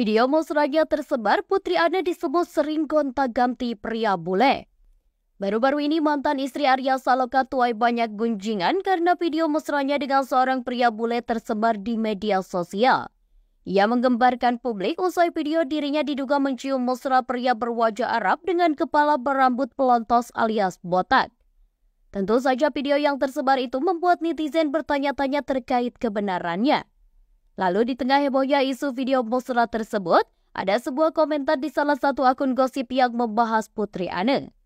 Video musrahnya tersebar, Putri Ana disebut sering gonta-ganti pria bule. Baru-baru ini mantan istri Arya Saloka tuai banyak gunjingan karena video mesranya dengan seorang pria bule tersebar di media sosial. Ia menggembarkan publik usai video dirinya diduga mencium mesra pria berwajah Arab dengan kepala berambut pelontos alias botak. Tentu saja video yang tersebar itu membuat netizen bertanya-tanya terkait kebenarannya. Lalu di tengah hebohnya isu video mesra tersebut, ada sebuah komentar di salah satu akun gosip yang membahas Putri Anne.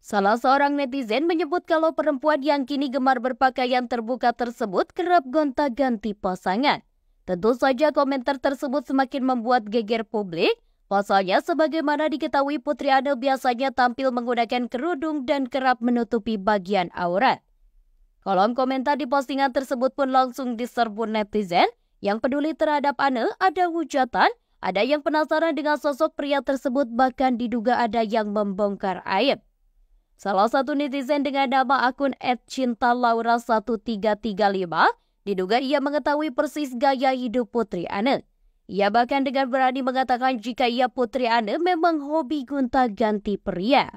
Salah seorang netizen menyebut kalau perempuan yang kini gemar berpakaian terbuka tersebut kerap gonta-ganti pasangan. Tentu saja komentar tersebut semakin membuat geger publik. Pasalnya sebagaimana diketahui Putri Anne biasanya tampil menggunakan kerudung dan kerap menutupi bagian aurat. Kolom komentar di postingan tersebut pun langsung diserbu netizen yang peduli terhadap Ana ada hujatan, ada yang penasaran dengan sosok pria tersebut bahkan diduga ada yang membongkar aib. Salah satu netizen dengan nama akun @cinta_laura1335 diduga ia mengetahui persis gaya hidup putri Anne. Ia bahkan dengan berani mengatakan jika ia putri Anne memang hobi gunta-ganti pria.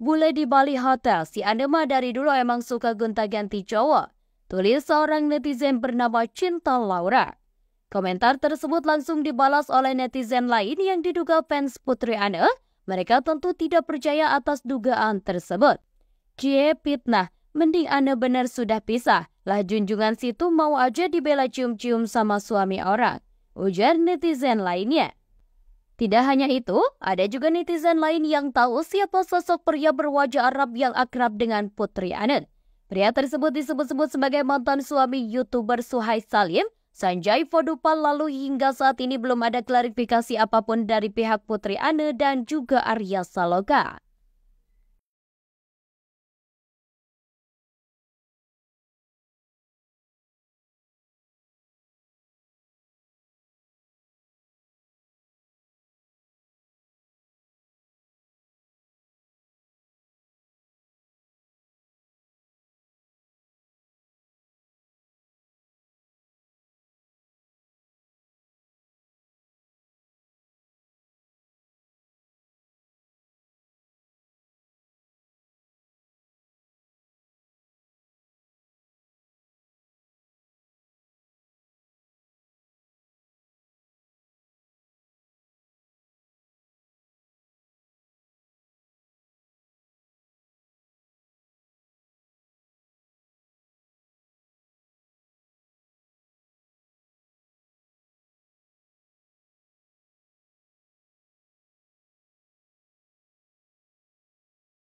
Bule di Bali Hotel, si Anne mah dari dulu emang suka gunta-ganti cowok tulis seorang netizen bernama Cinta Laura. Komentar tersebut langsung dibalas oleh netizen lain yang diduga fans Putri Ana. Mereka tentu tidak percaya atas dugaan tersebut. Cie fitnah, mending Ana benar sudah pisah. Lah junjungan situ mau aja dibela cium-cium sama suami orang. Ujar netizen lainnya. Tidak hanya itu, ada juga netizen lain yang tahu siapa sosok pria berwajah Arab yang akrab dengan Putri Anet. Pria tersebut disebut-sebut sebagai mantan suami YouTuber Suhai Salim, Sanjay Fodupa lalu hingga saat ini belum ada klarifikasi apapun dari pihak Putri Ane dan juga Arya Saloka.